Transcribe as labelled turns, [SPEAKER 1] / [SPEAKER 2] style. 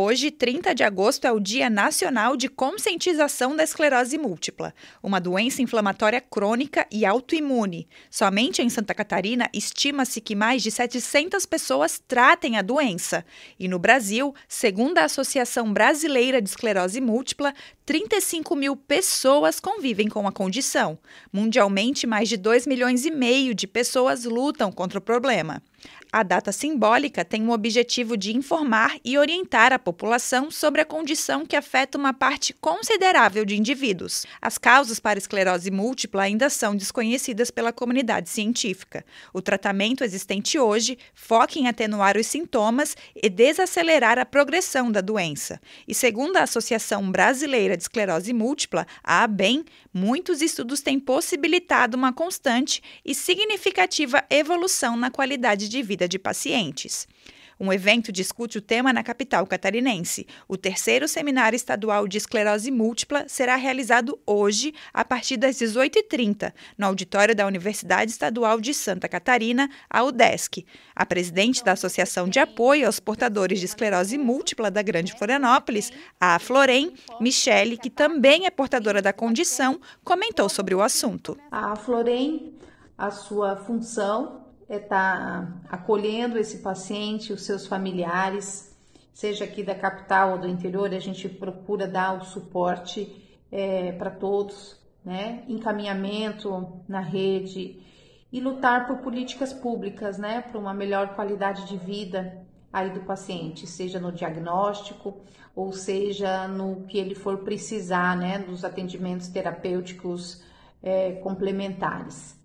[SPEAKER 1] Hoje, 30 de agosto, é o Dia Nacional de Conscientização da Esclerose Múltipla, uma doença inflamatória crônica e autoimune. Somente em Santa Catarina, estima-se que mais de 700 pessoas tratem a doença. E no Brasil, segundo a Associação Brasileira de Esclerose Múltipla, 35 mil pessoas convivem com a condição. Mundialmente, mais de 2 milhões e meio de pessoas lutam contra o problema. A data simbólica tem o objetivo de informar e orientar a população sobre a condição que afeta uma parte considerável de indivíduos. As causas para esclerose múltipla ainda são desconhecidas pela comunidade científica. O tratamento existente hoje foca em atenuar os sintomas e desacelerar a progressão da doença. E segundo a Associação Brasileira de esclerose múltipla, a ABEM, muitos estudos têm possibilitado uma constante e significativa evolução na qualidade de vida de pacientes um evento discute o tema na capital catarinense. O terceiro seminário estadual de esclerose múltipla será realizado hoje, a partir das 18h30, no auditório da Universidade Estadual de Santa Catarina, a UDESC. A presidente da Associação de Apoio aos Portadores de Esclerose Múltipla da Grande Florianópolis, a Florem, Michele, que também é portadora da condição, comentou sobre o assunto.
[SPEAKER 2] A Florem, a sua função estar é tá acolhendo esse paciente, os seus familiares, seja aqui da capital ou do interior, a gente procura dar o suporte é, para todos, né? Encaminhamento na rede e lutar por políticas públicas, né? Para uma melhor qualidade de vida aí do paciente, seja no diagnóstico ou seja no que ele for precisar, né? Dos atendimentos terapêuticos é, complementares.